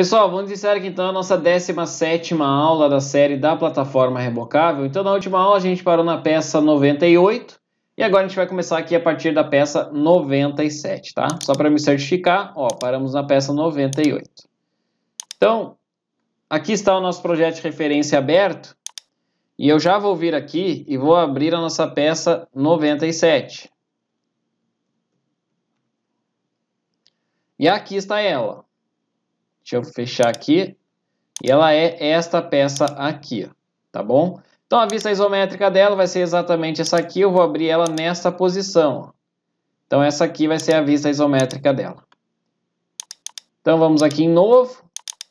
Pessoal, vamos iniciar aqui então a nossa 17 aula da série da plataforma rebocável. Então, na última aula, a gente parou na peça 98 e agora a gente vai começar aqui a partir da peça 97, tá? Só para me certificar, ó, paramos na peça 98. Então, aqui está o nosso projeto de referência aberto e eu já vou vir aqui e vou abrir a nossa peça 97. E aqui está ela. Deixa eu fechar aqui. E ela é esta peça aqui, tá bom? Então a vista isométrica dela vai ser exatamente essa aqui. Eu vou abrir ela nesta posição. Então essa aqui vai ser a vista isométrica dela. Então vamos aqui em novo.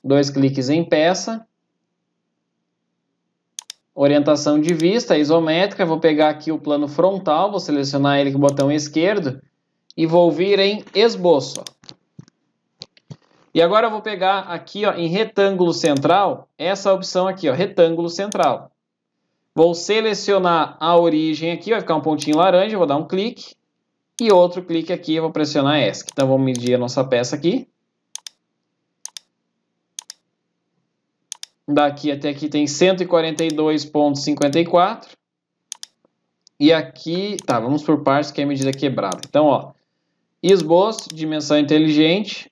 Dois cliques em peça. Orientação de vista isométrica. Vou pegar aqui o plano frontal. Vou selecionar ele com o botão esquerdo. E vou vir em esboço. E agora eu vou pegar aqui ó, em retângulo central, essa opção aqui, ó, retângulo central. Vou selecionar a origem aqui, vai ficar um pontinho laranja, vou dar um clique. E outro clique aqui, eu vou pressionar ESC. Então vamos medir a nossa peça aqui. Daqui até aqui tem 142.54. E aqui, tá, vamos por partes que é a medida é quebrada. Então, ó, esboço, dimensão inteligente,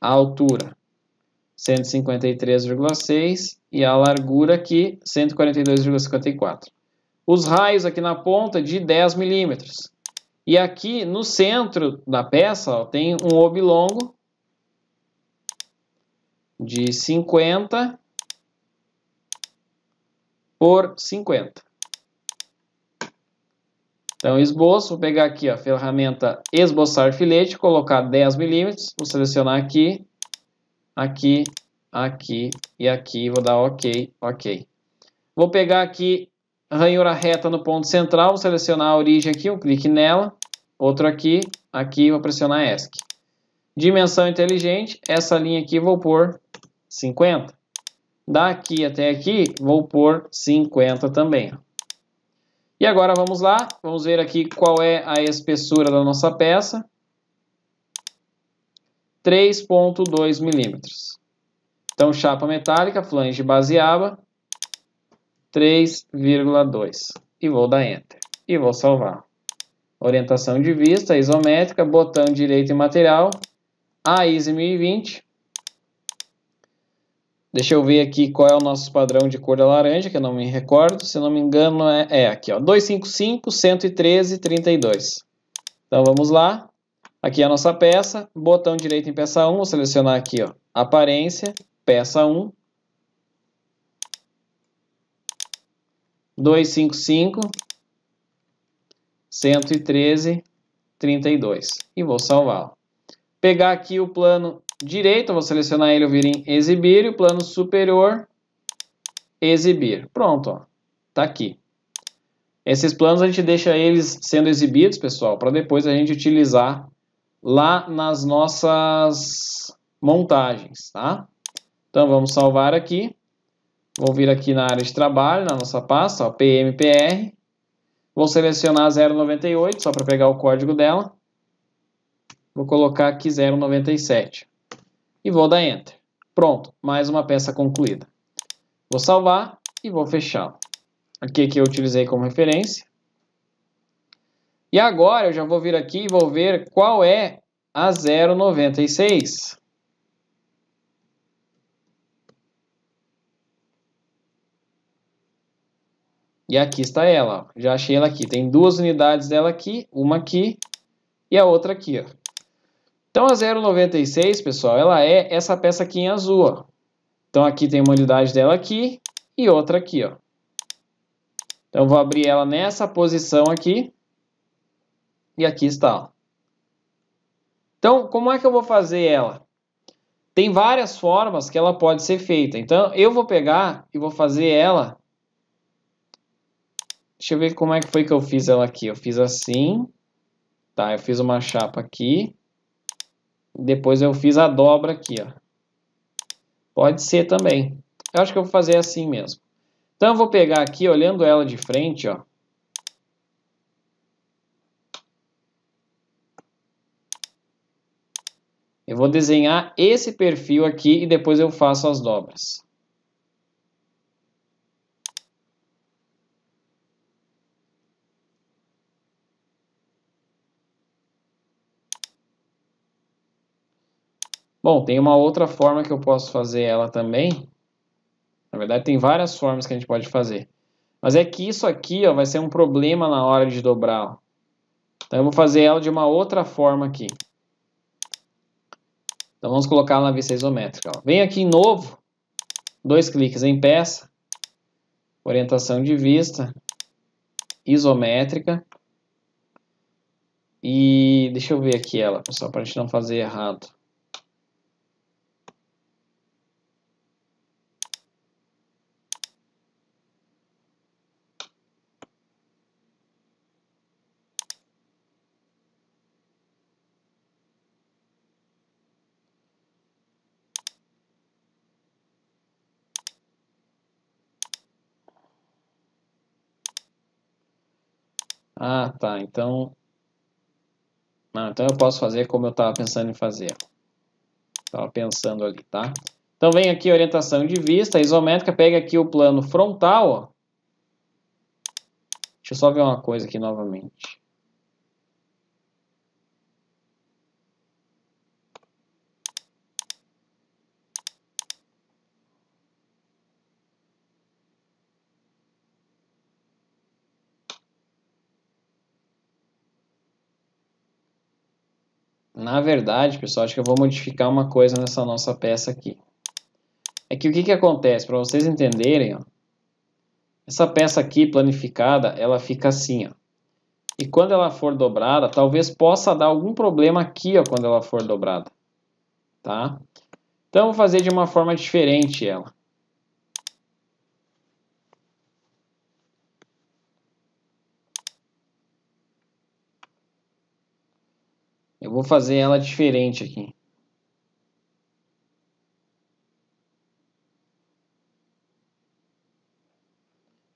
a altura 153,6 e a largura aqui 142,54. Os raios aqui na ponta de 10 milímetros. E aqui no centro da peça ó, tem um oblongo de 50 por 50. Então, esboço, vou pegar aqui a ferramenta esboçar filete, colocar 10 milímetros, vou selecionar aqui, aqui, aqui e aqui, vou dar OK, OK. Vou pegar aqui ranhura reta no ponto central, vou selecionar a origem aqui, um clique nela, outro aqui, aqui, vou pressionar ESC. Dimensão inteligente, essa linha aqui vou pôr 50. Daqui até aqui, vou pôr 50 também. E agora vamos lá, vamos ver aqui qual é a espessura da nossa peça. 3.2 milímetros. Então, chapa metálica, flange baseaba, 3,2. E vou dar Enter. E vou salvar. Orientação de vista, isométrica, botão direito em material, AIS 1020, Deixa eu ver aqui qual é o nosso padrão de cor da laranja, que eu não me recordo. Se eu não me engano, é, é aqui, ó. 255, 113, 32. Então vamos lá. Aqui é a nossa peça. Botão direito em peça 1. Vou selecionar aqui, ó. Aparência, peça 1. 255, 113, 32. E vou salvar. Pegar aqui o plano direito, vou selecionar ele, eu vir em exibir e o plano superior exibir. Pronto, está tá aqui. Esses planos a gente deixa eles sendo exibidos, pessoal, para depois a gente utilizar lá nas nossas montagens, tá? Então vamos salvar aqui. Vou vir aqui na área de trabalho, na nossa pasta, ó, PMPR. Vou selecionar 098 só para pegar o código dela. Vou colocar aqui 097 e vou dar Enter. Pronto, mais uma peça concluída. Vou salvar e vou fechá Aqui que eu utilizei como referência. E agora eu já vou vir aqui e vou ver qual é a 096. E aqui está ela. Já achei ela aqui. Tem duas unidades dela aqui, uma aqui e a outra aqui. Ó. Então a 0,96, pessoal, ela é essa peça aqui em azul, ó. Então aqui tem uma unidade dela aqui e outra aqui, ó. Então vou abrir ela nessa posição aqui. E aqui está, ó. Então, como é que eu vou fazer ela? Tem várias formas que ela pode ser feita. Então, eu vou pegar e vou fazer ela. Deixa eu ver como é que foi que eu fiz ela aqui. Eu fiz assim. Tá, eu fiz uma chapa aqui. Depois eu fiz a dobra aqui, ó. Pode ser também. Eu acho que eu vou fazer assim mesmo. Então eu vou pegar aqui, olhando ela de frente, ó. Eu vou desenhar esse perfil aqui e depois eu faço as dobras. Bom, tem uma outra forma que eu posso fazer ela também. Na verdade, tem várias formas que a gente pode fazer. Mas é que isso aqui ó, vai ser um problema na hora de dobrar. Ó. Então, eu vou fazer ela de uma outra forma aqui. Então, vamos colocar ela na vista isométrica. Ó. Vem aqui em novo, dois cliques em peça, orientação de vista, isométrica. E deixa eu ver aqui ela, pessoal, para a gente não fazer errado. Ah, tá. Então. Ah, então eu posso fazer como eu estava pensando em fazer. Estava pensando ali, tá? Então vem aqui orientação de vista isométrica, pega aqui o plano frontal. Ó. Deixa eu só ver uma coisa aqui novamente. Na verdade, pessoal, acho que eu vou modificar uma coisa nessa nossa peça aqui. É que o que, que acontece, para vocês entenderem, ó, essa peça aqui planificada, ela fica assim, ó. E quando ela for dobrada, talvez possa dar algum problema aqui, ó, quando ela for dobrada, tá? Então, vou fazer de uma forma diferente ela. Eu vou fazer ela diferente aqui.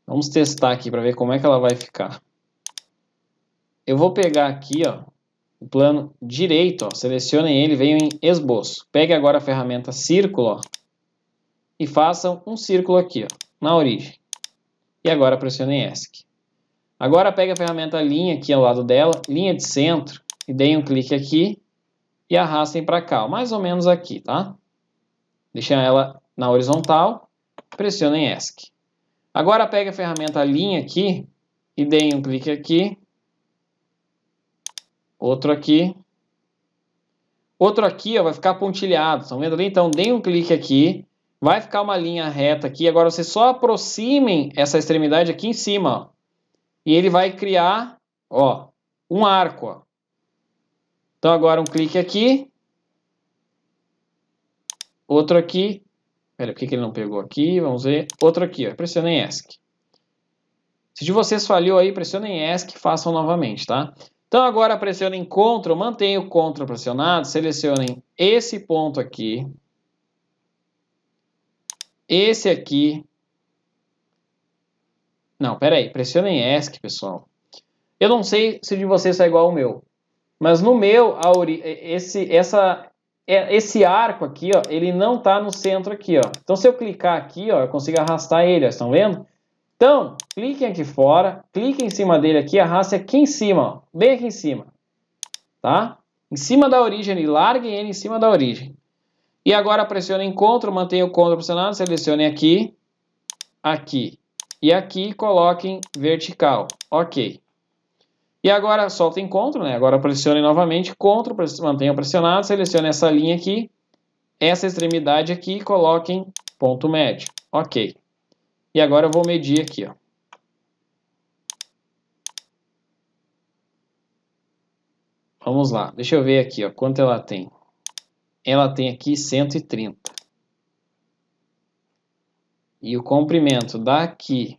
Vamos testar aqui para ver como é que ela vai ficar. Eu vou pegar aqui, ó, o plano direito, ó, selecionem ele, venham em esboço. Pegue agora a ferramenta círculo, ó, e façam um círculo aqui, ó, na origem. E agora pressionem ESC. Agora pegue a ferramenta linha aqui ao lado dela, linha de centro, e deem um clique aqui e arrastem para cá, ó, mais ou menos aqui, tá? Deixem ela na horizontal, pressionem ESC. Agora pegue a ferramenta linha aqui e deem um clique aqui, outro aqui, outro aqui, ó, vai ficar pontilhado, estão vendo ali? Então deem um clique aqui, vai ficar uma linha reta aqui, agora vocês só aproximem essa extremidade aqui em cima, ó, e ele vai criar, ó, um arco, ó. Então agora um clique aqui. Outro aqui. Pera, por que, que ele não pegou aqui? Vamos ver. Outro aqui, ó. Pressiona em ESC. Se de vocês falhou aí, pressionem em ESC e façam novamente, tá? Então agora pressionem CTRL, mantenha o CTRL pressionado, selecionem esse ponto aqui, esse aqui. Não, pera aí. pressionem ESC, pessoal. Eu não sei se de vocês é igual ao meu. Mas no meu, ori... esse, essa, é, esse arco aqui, ó, ele não está no centro aqui, ó. Então, se eu clicar aqui, ó, eu consigo arrastar ele, ó, estão vendo? Então, cliquem aqui fora, cliquem em cima dele aqui, arraste aqui em cima, ó, bem aqui em cima, tá? Em cima da origem, e larguem ele em cima da origem. E agora pressione encontro, mantenha o Ctrl pressionado, selecione aqui, aqui e aqui, coloquem vertical, ok. E agora solta encontro, né? agora pressione novamente, CTRL, mantenha pressionado, selecione essa linha aqui, essa extremidade aqui e coloquem ponto médio. Ok. E agora eu vou medir aqui. Ó. Vamos lá, deixa eu ver aqui ó, quanto ela tem. Ela tem aqui 130. E o comprimento daqui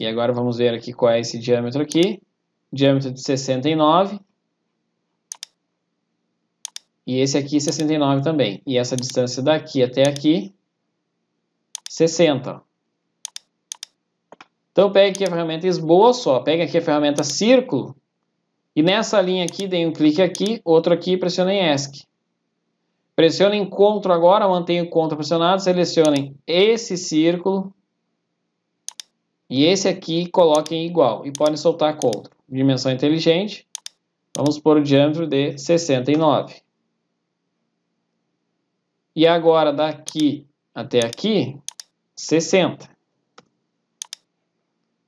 E agora vamos ver aqui qual é esse diâmetro aqui. Diâmetro de 69. E esse aqui 69 também. E essa distância daqui até aqui, 60. Então pegue aqui a ferramenta esboço, ó, pegue aqui a ferramenta círculo. E nessa linha aqui, dei um clique aqui, outro aqui e pressione em ESC. Pressione em CTRL agora, mantenha o CTRL pressionado, selecione esse círculo, e esse aqui coloquem igual e podem soltar contra. Dimensão inteligente, vamos pôr o diâmetro de 69. E agora daqui até aqui, 60.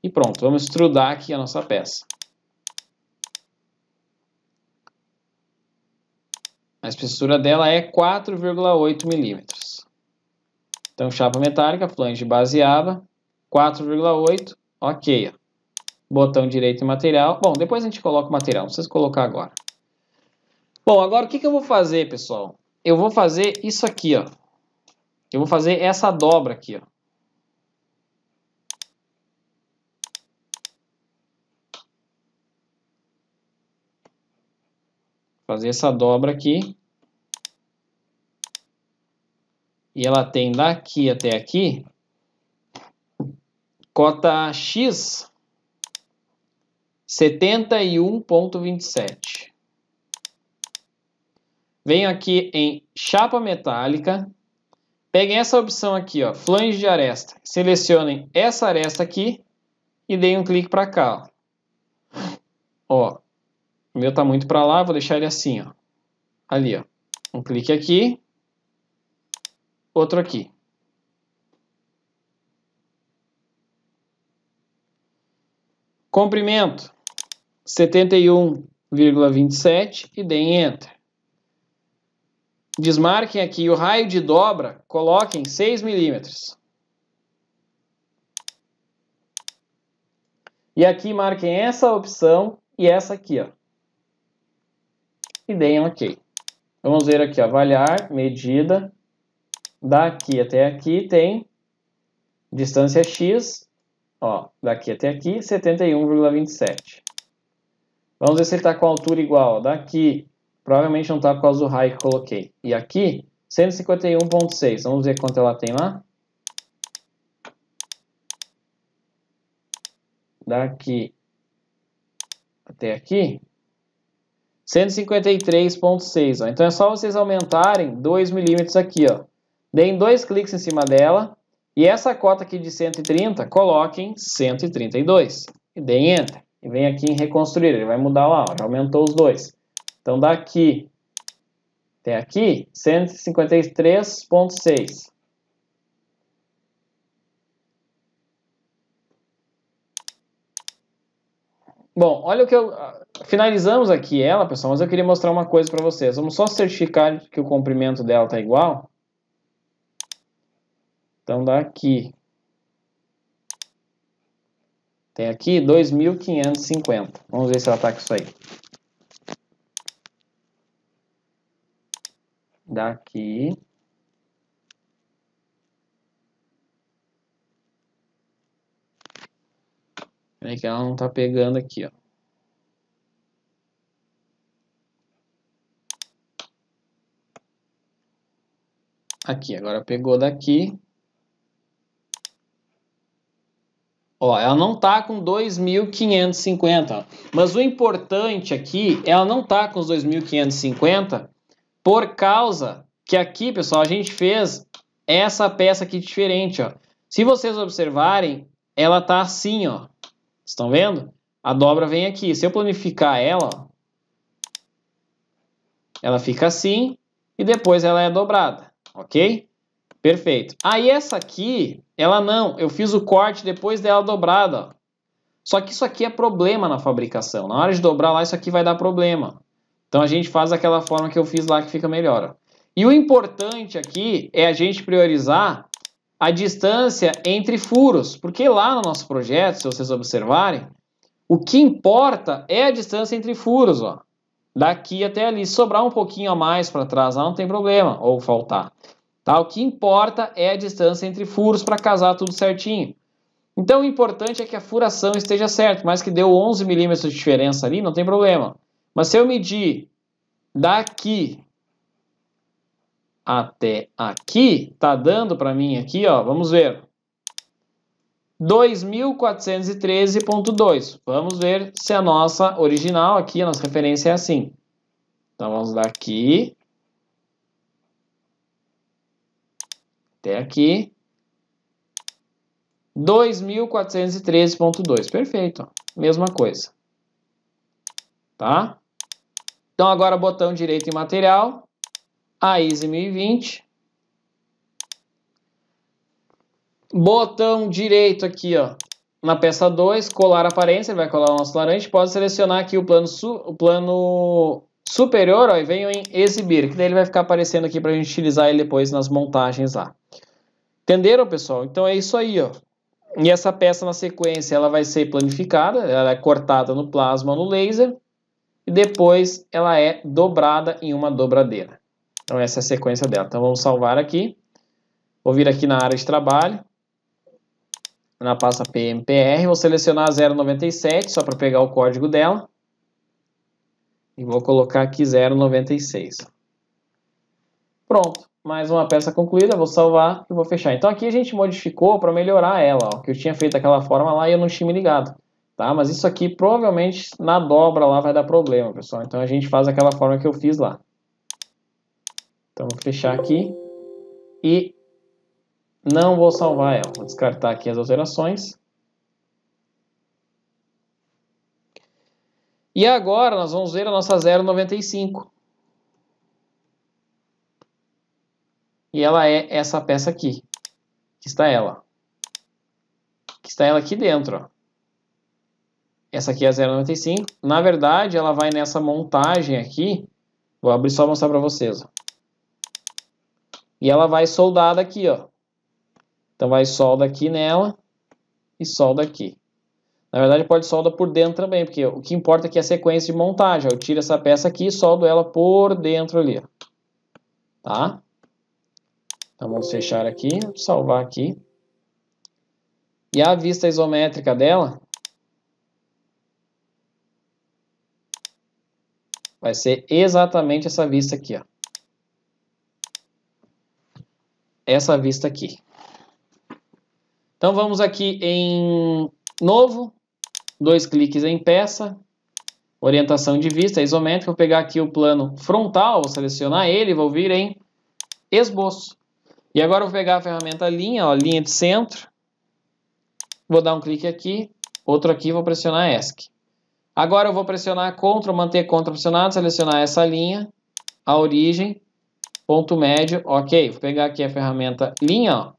E pronto, vamos extrudar aqui a nossa peça. A espessura dela é 4,8 milímetros. Então, chapa metálica, flange baseava, 4,8, ok. Botão direito e material. Bom, depois a gente coloca o material, não precisa colocar agora. Bom, agora o que, que eu vou fazer, pessoal? Eu vou fazer isso aqui, ó. Eu vou fazer essa dobra aqui, ó. Fazer essa dobra aqui. E ela tem daqui até aqui Cota X, 71,27. Venho aqui em chapa metálica. Peguem essa opção aqui, ó, flange de aresta. Selecionem essa aresta aqui e deem um clique para cá. Ó. ó, o meu tá muito para lá, vou deixar ele assim, ó. Ali, ó. Um clique aqui, outro aqui. Comprimento 71,27 e deem Enter. Desmarquem aqui o raio de dobra, coloquem 6 milímetros. E aqui marquem essa opção e essa aqui, ó. E deem OK. Vamos ver aqui, avaliar, medida, daqui até aqui tem distância x Ó, daqui até aqui, 71,27. Vamos ver se ele está com a altura igual. daqui, provavelmente não está por causa do raio que coloquei. E aqui, 151,6. Vamos ver quanto ela tem lá. Daqui até aqui, 153,6. Então é só vocês aumentarem 2 milímetros aqui. Ó. Deem dois cliques em cima dela e essa cota aqui de 130, coloquem 132. E deem Enter. E vem aqui em reconstruir. Ele vai mudar lá, ó, já aumentou os dois. Então daqui até aqui, 153,6. Bom, olha o que eu... Ah, finalizamos aqui ela, pessoal, mas eu queria mostrar uma coisa para vocês. Vamos só certificar que o comprimento dela está igual. Então dá aqui. Tem aqui 2.550. Vamos ver se ela ataca tá isso aí. Dá aqui. Peraí que ela não tá pegando aqui, ó. Aqui, agora pegou daqui, Ó, ela não tá com 2.550, mas o importante aqui, ela não tá com os 2.550 por causa que aqui, pessoal, a gente fez essa peça aqui diferente, ó. Se vocês observarem, ela tá assim, ó. Estão vendo? A dobra vem aqui. Se eu planificar ela, ó, ela fica assim e depois ela é dobrada, ok? Perfeito. Aí essa aqui, ela não. Eu fiz o corte depois dela dobrada. Só que isso aqui é problema na fabricação. Na hora de dobrar lá, isso aqui vai dar problema. Então a gente faz daquela forma que eu fiz lá que fica melhor. Ó. E o importante aqui é a gente priorizar a distância entre furos. Porque lá no nosso projeto, se vocês observarem, o que importa é a distância entre furos. Ó. Daqui até ali. Se sobrar um pouquinho a mais para trás, não tem problema. Ou faltar. Tá? O que importa é a distância entre furos para casar tudo certinho. Então o importante é que a furação esteja certa, mas que deu 11 milímetros de diferença ali, não tem problema. Mas se eu medir daqui até aqui, tá dando para mim aqui, ó, vamos ver. 2413.2. Vamos ver se a nossa original aqui, a nossa referência é assim. Então vamos daqui até aqui. 2413.2, perfeito, mesma coisa. Tá? Então agora botão direito em material, a ISO 1020. Botão direito aqui, ó, na peça 2, colar aparência, ele vai colar o nosso laranja, pode selecionar aqui o plano, su o plano superior ó, e venho em exibir, que daí ele vai ficar aparecendo aqui para a gente utilizar ele depois nas montagens lá. Entenderam, pessoal? Então é isso aí, ó. E essa peça na sequência ela vai ser planificada, ela é cortada no plasma no laser e depois ela é dobrada em uma dobradeira. Então essa é a sequência dela. Então vamos salvar aqui. Vou vir aqui na área de trabalho, na pasta PMPR, vou selecionar a 097 só para pegar o código dela e vou colocar aqui 096. Pronto mais uma peça concluída, vou salvar e vou fechar. Então aqui a gente modificou para melhorar ela, ó, que eu tinha feito daquela forma lá e eu não tinha me ligado. Tá? Mas isso aqui provavelmente na dobra lá vai dar problema, pessoal. Então a gente faz aquela forma que eu fiz lá. Então vou fechar aqui e não vou salvar ela. Vou descartar aqui as alterações. E agora nós vamos ver a nossa 0,95. E ela é essa peça aqui. Que está ela. Que está ela aqui dentro. Ó. Essa aqui é a 0,95. Na verdade, ela vai nessa montagem aqui. Vou abrir só mostrar para vocês. Ó. E ela vai soldada aqui, ó. Então vai solda aqui nela e solda aqui. Na verdade, pode solda por dentro também, porque o que importa aqui é a sequência de montagem. Eu tiro essa peça aqui e soldo ela por dentro ali. Tá? Então tá vamos fechar aqui, salvar aqui. E a vista isométrica dela vai ser exatamente essa vista aqui, ó. Essa vista aqui. Então vamos aqui em novo, dois cliques em peça, orientação de vista isométrica, vou pegar aqui o plano frontal, vou selecionar ele, vou vir em esboço. E agora eu vou pegar a ferramenta linha, ó, linha de centro. Vou dar um clique aqui, outro aqui, vou pressionar ESC. Agora eu vou pressionar CTRL, manter CTRL pressionado, selecionar essa linha, a origem, ponto médio, ok. Vou pegar aqui a ferramenta linha, ó.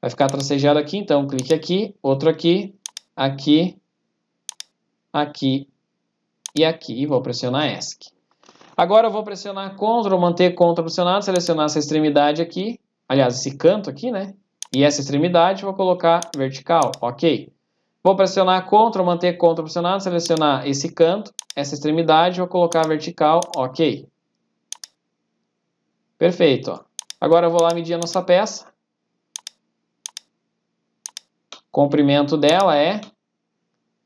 vai ficar tracejado aqui, então clique aqui, outro aqui, aqui, aqui e aqui. E vou pressionar ESC. Agora eu vou pressionar CTRL, manter CTRL pressionado, selecionar essa extremidade aqui, aliás, esse canto aqui, né? E essa extremidade vou colocar vertical, ok. Vou pressionar CTRL, manter CTRL pressionado, selecionar esse canto, essa extremidade, vou colocar vertical, ok. Perfeito, ó. Agora eu vou lá medir a nossa peça. O comprimento dela é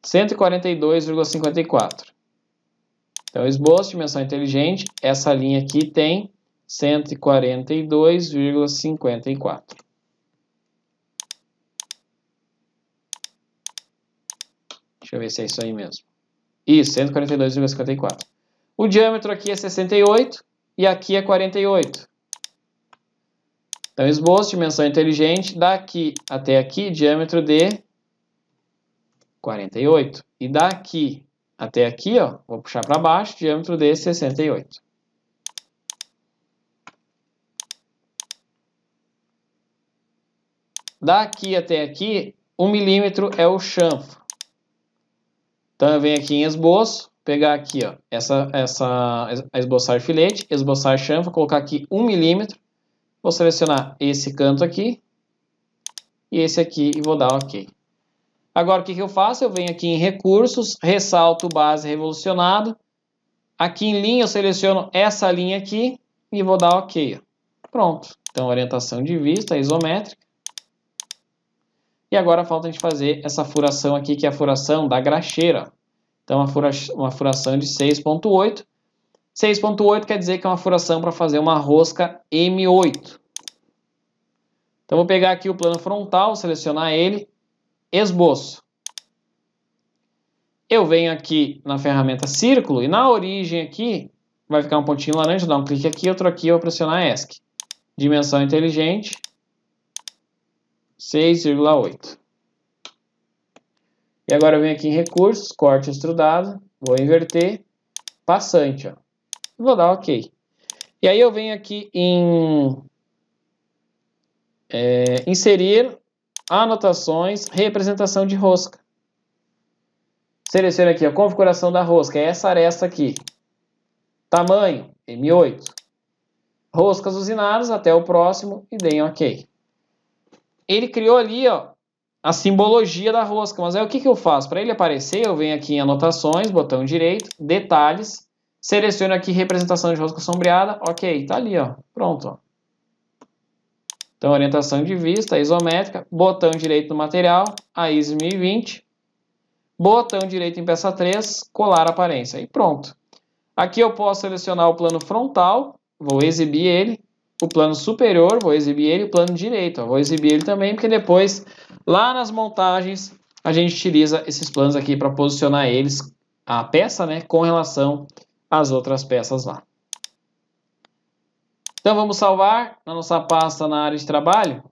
142,54. Então, esboço, dimensão inteligente, essa linha aqui tem 142,54. Deixa eu ver se é isso aí mesmo. Isso, 142,54. O diâmetro aqui é 68 e aqui é 48. Então, esboço, dimensão inteligente, daqui até aqui, diâmetro de 48. E daqui até aqui, ó, vou puxar para baixo, diâmetro de 68. Daqui até aqui, 1 um milímetro é o chanfro. Então eu venho aqui em esboço, pegar aqui ó, essa, essa esboçar filete, esboçar chanfro, colocar aqui 1 um milímetro. Vou selecionar esse canto aqui e esse aqui e vou dar OK. Agora o que, que eu faço? Eu venho aqui em recursos, ressalto base revolucionado. Aqui em linha eu seleciono essa linha aqui e vou dar OK. Pronto. Então orientação de vista isométrica. E agora falta a gente fazer essa furação aqui, que é a furação da graxeira. Então, uma, fura, uma furação de 6.8. 6.8 quer dizer que é uma furação para fazer uma rosca M8. Então, vou pegar aqui o plano frontal, selecionar ele, esboço. Eu venho aqui na ferramenta círculo e na origem aqui vai ficar um pontinho laranja, dá um clique aqui, outro aqui, eu vou pressionar ESC. Dimensão inteligente, 6,8. E agora eu venho aqui em recursos, corte extrudado, vou inverter, passante, ó. Vou dar OK. E aí eu venho aqui em é, inserir anotações, representação de rosca. Seleciono aqui a configuração da rosca, é essa aresta aqui. Tamanho, M8. Roscas usinadas, até o próximo e deem OK ele criou ali ó, a simbologia da rosca. Mas aí o que, que eu faço? Para ele aparecer, eu venho aqui em anotações, botão direito, detalhes, seleciono aqui representação de rosca sombreada, ok, tá ali, ó, pronto. Ó. Então, orientação de vista, isométrica, botão direito no material, a ISO 1020, botão direito em peça 3, colar aparência, e pronto. Aqui eu posso selecionar o plano frontal, vou exibir ele, o plano superior, vou exibir ele, o plano direito, ó, vou exibir ele também, porque depois, lá nas montagens, a gente utiliza esses planos aqui para posicionar eles, a peça, né, com relação às outras peças lá. Então, vamos salvar na nossa pasta na área de trabalho,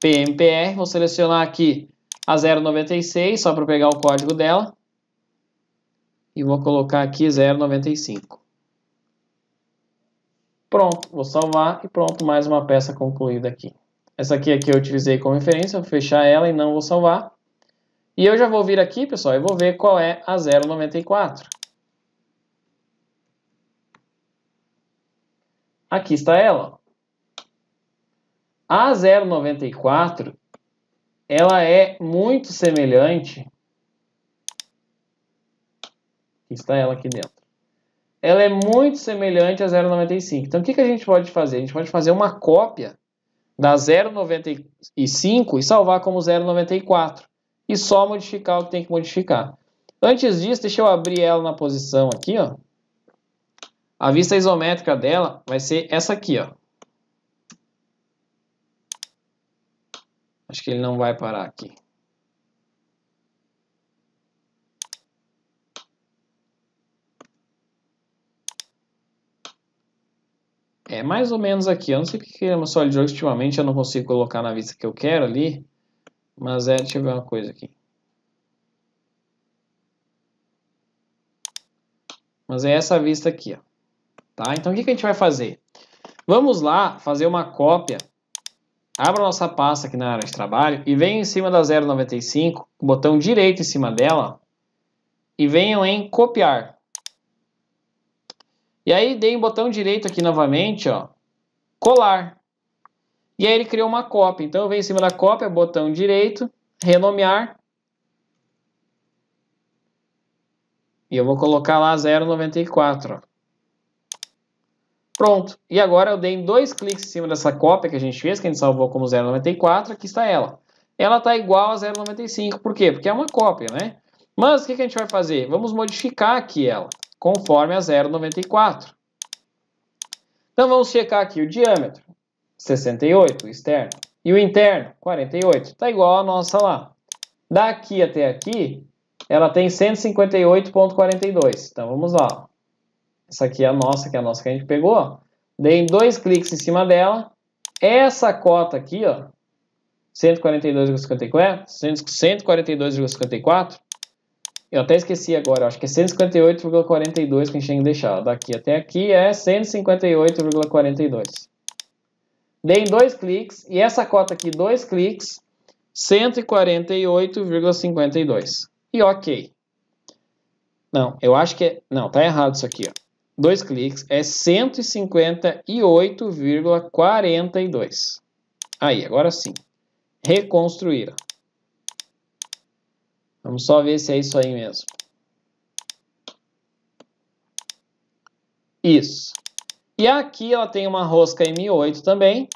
PMPR, vou selecionar aqui a 096, só para pegar o código dela, e vou colocar aqui 095. Pronto, vou salvar e pronto, mais uma peça concluída aqui. Essa aqui, é que eu utilizei como referência, vou fechar ela e não vou salvar. E eu já vou vir aqui, pessoal, e vou ver qual é a 094. Aqui está ela. A 094, ela é muito semelhante. Aqui está ela aqui dentro ela é muito semelhante a 0,95. Então, o que, que a gente pode fazer? A gente pode fazer uma cópia da 0,95 e salvar como 0,94 e só modificar o que tem que modificar. Antes disso, deixa eu abrir ela na posição aqui, ó. A vista isométrica dela vai ser essa aqui, ó. Acho que ele não vai parar aqui. É mais ou menos aqui. Eu não sei porque é uma SolidWorks ultimamente eu não consigo colocar na vista que eu quero ali. Mas é, deixa eu ver uma coisa aqui. Mas é essa vista aqui, ó. Tá? Então o que, que a gente vai fazer? Vamos lá fazer uma cópia. Abra nossa pasta aqui na área de trabalho e venha em cima da 095, botão direito em cima dela, e venham em copiar. E aí dei um botão direito aqui novamente, ó, colar. E aí ele criou uma cópia. Então eu venho em cima da cópia, botão direito, renomear. E eu vou colocar lá 0,94. Pronto. E agora eu dei dois cliques em cima dessa cópia que a gente fez, que a gente salvou como 0,94. Aqui está ela. Ela está igual a 0,95. Por quê? Porque é uma cópia, né? Mas o que, que a gente vai fazer? Vamos modificar aqui ela conforme a 0,94. Então vamos checar aqui o diâmetro, 68, o externo, e o interno, 48, está igual a nossa lá. Daqui até aqui, ela tem 158,42. Então vamos lá. Essa aqui é a nossa, que é a nossa que a gente pegou. Dei dois cliques em cima dela. Essa cota aqui, ó, 142,54, 142,54, eu até esqueci agora, acho que é 158,42 que a gente tem que deixar. Daqui até aqui é 158,42. Deem dois cliques e essa cota aqui, dois cliques, 148,52. E ok. Não, eu acho que é... Não, tá errado isso aqui, ó. Dois cliques é 158,42. Aí, agora sim. Reconstruir. Vamos só ver se é isso aí mesmo. Isso. E aqui ela tem uma rosca M8 também,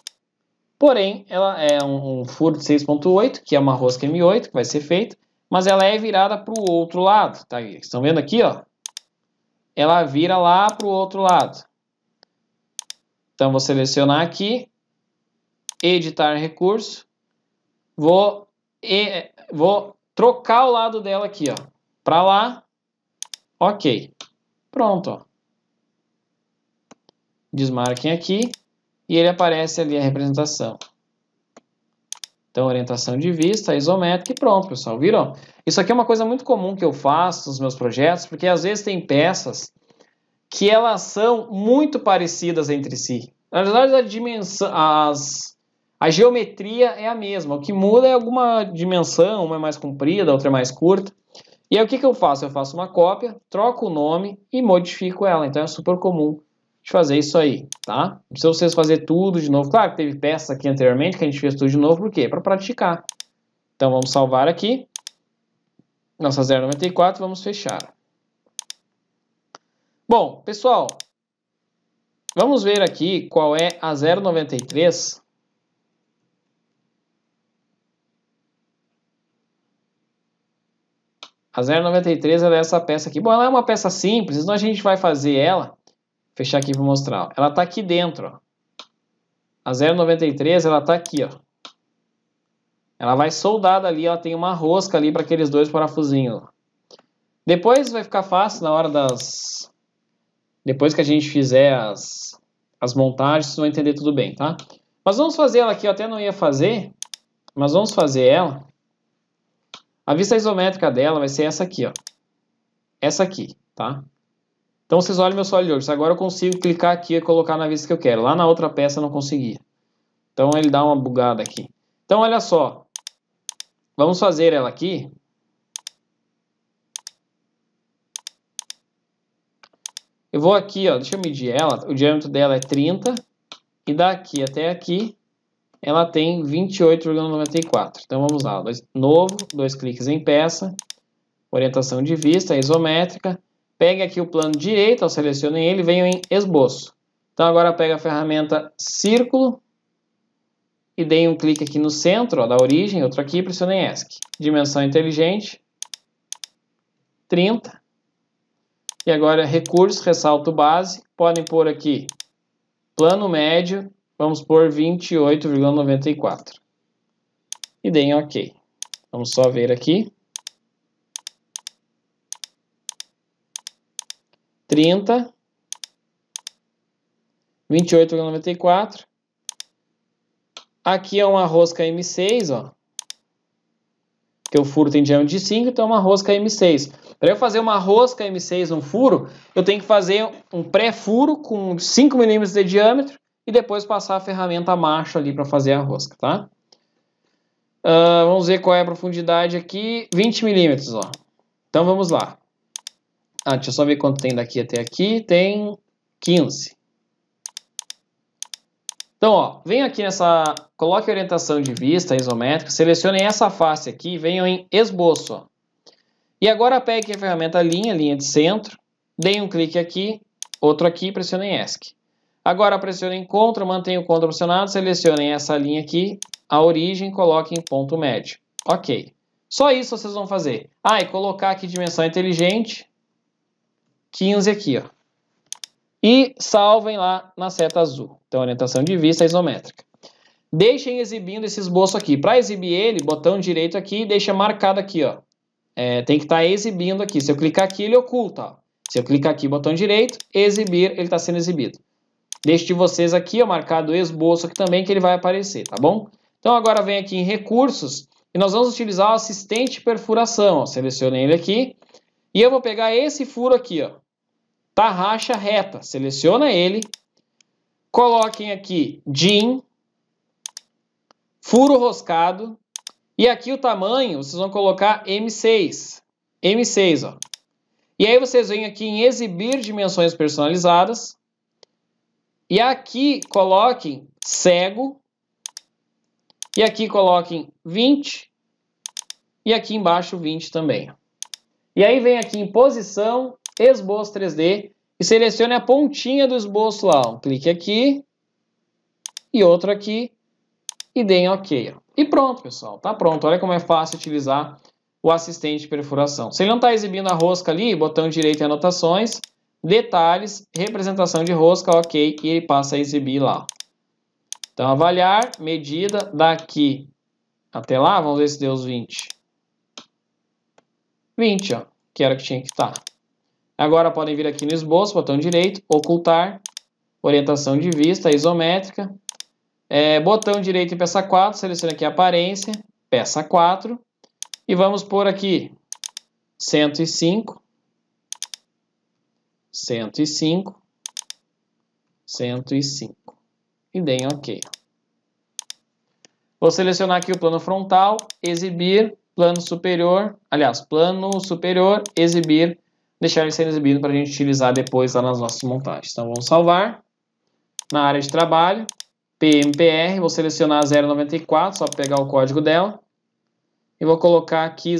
porém ela é um, um furo de 6.8, que é uma rosca M8 que vai ser feita, mas ela é virada para o outro lado, tá? Estão vendo aqui, ó? Ela vira lá para o outro lado. Então vou selecionar aqui, editar recurso, vou, e, vou trocar o lado dela aqui, ó, para lá, ok. Pronto, ó. Desmarquem aqui e ele aparece ali a representação. Então, orientação de vista, isométrica e pronto, pessoal. Viram? Isso aqui é uma coisa muito comum que eu faço nos meus projetos, porque às vezes tem peças que elas são muito parecidas entre si. Na verdade, a dimensão, as, a geometria é a mesma, o que muda é alguma dimensão, uma é mais comprida, outra é mais curta. E aí o que, que eu faço? Eu faço uma cópia, troco o nome e modifico ela. Então é super comum de fazer isso aí, tá? Não precisa vocês fazer tudo de novo. Claro que teve peça aqui anteriormente que a gente fez tudo de novo, por quê? Para praticar. Então vamos salvar aqui. Nossa 094, vamos fechar. Bom, pessoal, vamos ver aqui qual é a 093 A 093 ela é essa peça aqui. Bom, ela é uma peça simples, então a gente vai fazer ela. Fechar aqui para mostrar. Ela está aqui dentro. Ó. A 093 ela está aqui. Ó. Ela vai soldada ali, ela tem uma rosca ali para aqueles dois parafusinhos. Depois vai ficar fácil na hora das... Depois que a gente fizer as, as montagens, vocês vão entender tudo bem, tá? Mas vamos fazer ela aqui, eu até não ia fazer, mas vamos fazer ela a vista isométrica dela vai ser essa aqui, ó. Essa aqui, tá? Então vocês olham meu sólido de hoje. Agora eu consigo clicar aqui e colocar na vista que eu quero. Lá na outra peça eu não conseguia. Então ele dá uma bugada aqui. Então olha só. Vamos fazer ela aqui. Eu vou aqui, ó, deixa eu medir ela. O diâmetro dela é 30 e daqui até aqui ela tem 28,94. Então vamos lá, dois, novo, dois cliques em peça, orientação de vista, isométrica. Pegue aqui o plano direito, ao selecionem ele, venho em esboço. Então agora pega a ferramenta círculo e dei um clique aqui no centro, ó, da origem, outro aqui, pressionei ESC. Dimensão inteligente, 30. E agora recursos, ressalto base, podem pôr aqui plano médio, Vamos por 28,94. E deem OK. Vamos só ver aqui. 30, 28,94. Aqui é uma rosca M6, ó. Que o furo tem diâmetro de 5, então é uma rosca M6. Para eu fazer uma rosca M6, no furo, eu tenho que fazer um pré-furo com 5 milímetros de diâmetro e depois passar a ferramenta marcha ali para fazer a rosca, tá? Uh, vamos ver qual é a profundidade aqui, 20 milímetros, ó. Então vamos lá. Ah, deixa eu só ver quanto tem daqui até aqui, tem 15. Então, ó, vem aqui nessa, coloque a orientação de vista isométrica, selecione essa face aqui, venho em esboço, ó. E agora pegue a ferramenta linha, linha de centro, Dei um clique aqui, outro aqui, pressione ESC. Agora pressionem CTRL, mantenham o CTRL pressionado, selecionem essa linha aqui, a origem, coloquem ponto médio. Ok. Só isso vocês vão fazer. Ah, e colocar aqui dimensão inteligente, 15 aqui, ó. E salvem lá na seta azul. Então, orientação de vista isométrica. Deixem exibindo esse esboço aqui. Para exibir ele, botão direito aqui, deixa marcado aqui, ó. É, tem que estar tá exibindo aqui. Se eu clicar aqui, ele oculta. Ó. Se eu clicar aqui, botão direito, exibir, ele está sendo exibido. Deste de vocês aqui, ó, marcado esboço aqui também, que ele vai aparecer, tá bom? Então agora vem aqui em recursos e nós vamos utilizar o assistente perfuração, ó, selecionei ele aqui. E eu vou pegar esse furo aqui, ó, tarraxa reta, seleciona ele, coloquem aqui DIN, furo roscado, e aqui o tamanho, vocês vão colocar M6, M6, ó. E aí vocês vêm aqui em exibir dimensões personalizadas, e aqui coloquem cego. E aqui coloquem 20. E aqui embaixo 20 também. E aí vem aqui em posição, esboço 3D. E selecione a pontinha do esboço lá. clique aqui. E outro aqui. E deem OK. E pronto, pessoal. Tá pronto. Olha como é fácil utilizar o assistente de perfuração. Se ele não está exibindo a rosca ali, botão direito em anotações, Detalhes, representação de rosca, ok, e ele passa a exibir lá. Então, avaliar, medida daqui até lá, vamos ver se deu os 20. 20, ó, que era o que tinha que estar. Tá. Agora podem vir aqui no esboço, botão direito, ocultar, orientação de vista, isométrica. É, botão direito em peça 4, seleciona aqui aparência, peça 4. E vamos por aqui 105 105, 105. E deem OK. Vou selecionar aqui o plano frontal, exibir, plano superior, aliás, plano superior, exibir, deixar ele sendo exibido para a gente utilizar depois lá nas nossas montagens. Então vamos salvar. Na área de trabalho, PMPR, vou selecionar 094, só pegar o código dela. E vou colocar aqui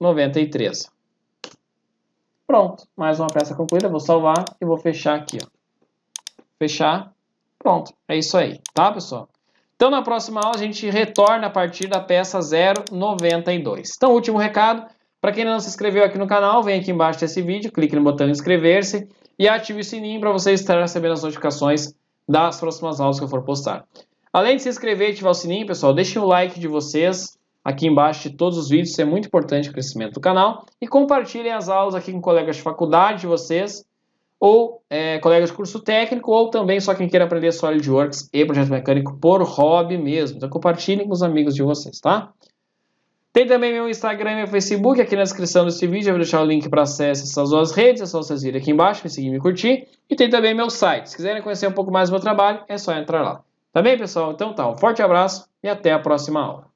093. Pronto, mais uma peça concluída, vou salvar e vou fechar aqui, ó. Fechar, pronto, é isso aí, tá pessoal? Então na próxima aula a gente retorna a partir da peça 092. Então último recado, para quem não se inscreveu aqui no canal, vem aqui embaixo desse vídeo, clique no botão inscrever-se e ative o sininho para você estar recebendo as notificações das próximas aulas que eu for postar. Além de se inscrever e ativar o sininho, pessoal, deixem o like de vocês, aqui embaixo de todos os vídeos, isso é muito importante o crescimento do canal. E compartilhem as aulas aqui com colegas de faculdade de vocês, ou é, colegas de curso técnico, ou também só quem queira aprender SolidWorks e projeto mecânico por hobby mesmo. Então compartilhem com os amigos de vocês, tá? Tem também meu Instagram e meu Facebook aqui na descrição desse vídeo. Eu vou deixar o link para acesso a essas duas redes. É só vocês virem aqui embaixo, me seguir e me curtir. E tem também meu site. Se quiserem conhecer um pouco mais do meu trabalho, é só entrar lá. Tá bem, pessoal? Então tá, um forte abraço e até a próxima aula.